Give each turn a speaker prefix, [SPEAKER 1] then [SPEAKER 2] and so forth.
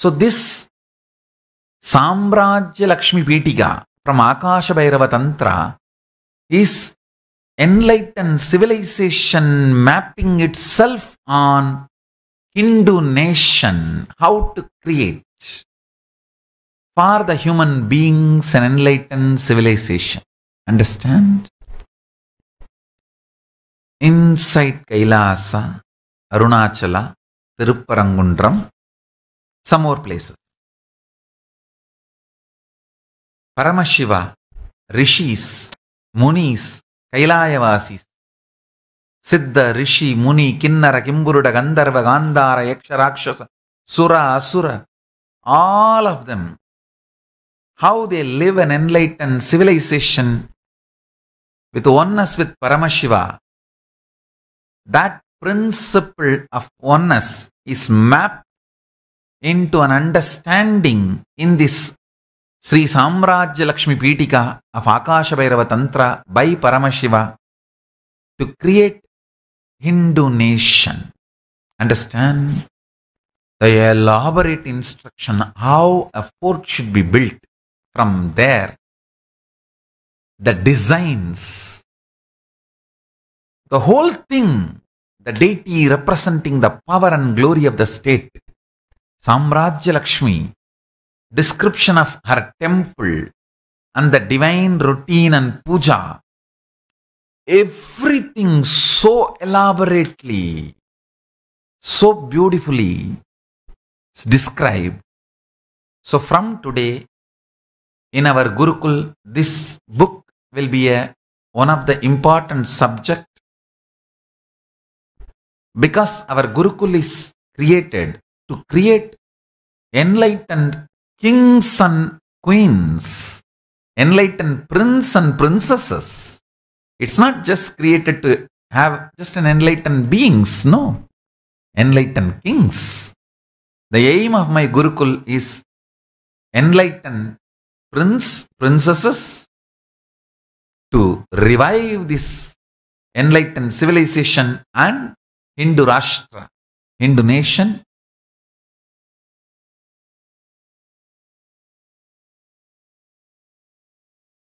[SPEAKER 1] So this Samrajya Lakshmi Pitika from Akasha Bhairava Tantra is enlightened civilization mapping itself on Hindu nation, how to create for the human beings an enlightened civilization. Understand?
[SPEAKER 2] Inside Kailasa, Arunachala, Tiruparangundram, some more places. Paramashiva, Rishis, Munis,
[SPEAKER 1] kailayavasis Siddha, Rishi, Muni, Kinnara, Kimburuda, Gandharva, Gandhara, Yaksha, Rakshasa, Sura, Asura, all of them, how they live an enlightened civilization with oneness with Paramashiva, that principle of oneness is mapped into an understanding in this Sri Samrajya Lakshmi Pitika of Akashabhairava Tantra by Paramashiva to create Hindu nation. Understand? The elaborate instruction how a fort should be built.
[SPEAKER 2] From there, the designs, the whole thing, the deity representing the power
[SPEAKER 1] and glory of the state Samrajyalakshmi description of her temple and the divine routine and puja, everything so elaborately, so beautifully described. So, from today, in our Gurukul, this book will be a, one of the important subject because our Gurukul is created to create enlightened kings and queens, enlightened prince and princesses. It's not just created to have just an enlightened beings, no. Enlightened kings. The aim of my Gurukul is enlightened prince, princesses to revive
[SPEAKER 2] this enlightened civilization and Hindu Rashtra, Hindu nation